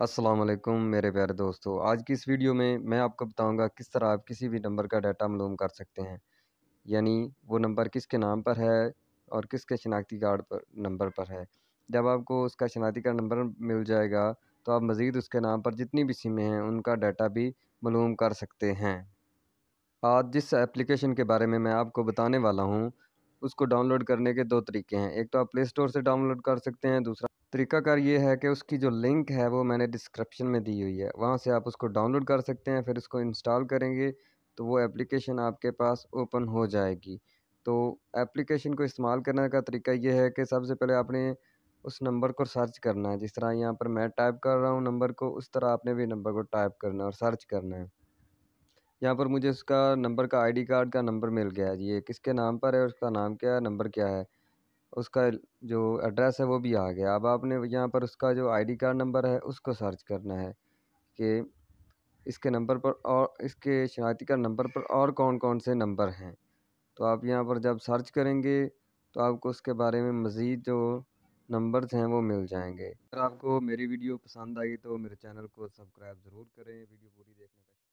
अस्सलाम वालेकुम मेरे प्यारे दोस्तों आज की इस वीडियो में मैं आपको बताऊंगा किस तरह आप किसी भी नंबर का डाटा मलूम कर सकते हैं यानी वो नंबर किसके नाम पर है और किसके शनाख्ती कार्ड पर नंबर पर है जब आपको उसका शनाख्ती कार्ड नंबर मिल जाएगा तो आप मज़ीद उसके नाम पर जितनी भी सिमें हैं उनका डाटा भी मलूम कर सकते हैं आज जिस एप्लीकेशन के बारे में मैं आपको बताने वाला हूँ उसको डाउनलोड करने के दो तरीके हैं एक तो आप प्ले स्टोर से डाउनलोड कर सकते हैं दूसरा तरीकाकार ये है कि उसकी जो लिंक है वो मैंने डिस्क्रिप्शन में दी हुई है वहाँ से आप उसको डाउनलोड कर सकते हैं फिर उसको इंस्टॉल करेंगे तो वो एप्लीकेशन आपके पास ओपन हो जाएगी तो एप्लीकेशन को इस्तेमाल करने का तरीका ये है कि सबसे पहले आपने उस नंबर को सर्च करना है जिस तरह यहाँ पर मैं टाइप कर रहा हूँ नंबर को उस तरह आपने भी नंबर को टाइप करना है और सर्च करना है यहाँ पर मुझे उसका नंबर का आईडी कार्ड का नंबर मिल गया है ये किसके नाम पर है उसका नाम क्या है नंबर क्या है उसका जो एड्रेस है वो भी आ गया अब आपने यहाँ पर उसका जो आईडी कार्ड नंबर है उसको सर्च करना है कि इसके नंबर पर और इसके शनाख्ती कार्ड नंबर पर और कौन कौन से नंबर हैं तो आप यहाँ पर जब सर्च करेंगे तो आपको उसके बारे में मज़ीद जो नंबर्स हैं वो मिल जाएंगे अगर आपको मेरी वीडियो पसंद आई तो मेरे चैनल को सब्सक्राइब ज़रूर करें वीडियो पूरी देखने का